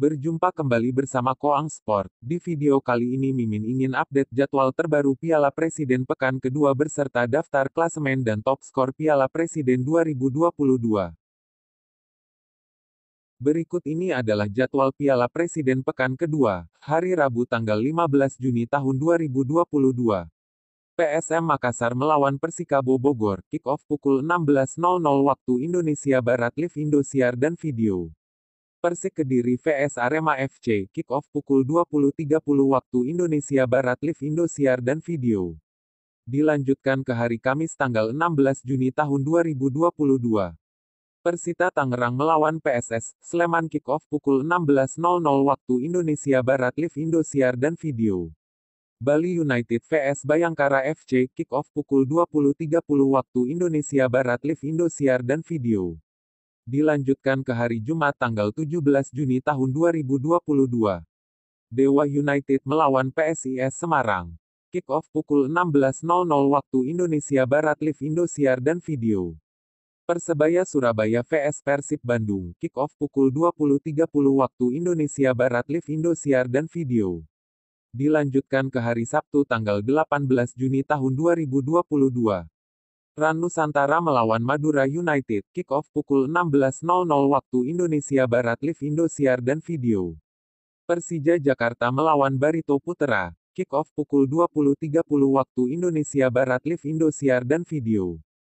Berjumpa kembali bersama Koang Sport. Di video kali ini Mimin ingin update jadwal terbaru Piala Presiden pekan kedua berserta daftar klasemen dan top skor Piala Presiden 2022. Berikut ini adalah jadwal Piala Presiden pekan kedua, hari Rabu tanggal 15 Juni tahun 2022. PSM Makassar melawan Persikabo Bogor, kick-off pukul 16.00 waktu Indonesia Barat live Indosiar dan video. Persik Kediri vs Arema FC, kick-off pukul 20.30 waktu Indonesia Barat live Indosiar dan video. Dilanjutkan ke hari Kamis tanggal 16 Juni tahun 2022. Persita Tangerang melawan PSS, Sleman kick-off pukul 16.00 waktu Indonesia Barat live Indosiar dan video. Bali United vs Bayangkara FC, kick-off pukul 20.30 waktu Indonesia Barat live Indosiar dan video dilanjutkan ke hari Jumat tanggal 17 Juni tahun 2022. Dewa United melawan PSIS Semarang. Kick-off pukul 16.00 waktu Indonesia Barat Live Indosiar dan video. Persebaya Surabaya vs Persib Bandung, kick-off pukul 20.30 waktu Indonesia Barat Live Indosiar dan video. Dilanjutkan ke hari Sabtu tanggal 18 Juni tahun 2022. Ran Nusantara melawan Madura United, kick-off pukul 16.00 waktu Indonesia Barat Live Indosiar dan video. Persija Jakarta melawan Barito Putera, kick-off pukul 20.30 waktu Indonesia Barat Live Indosiar dan video.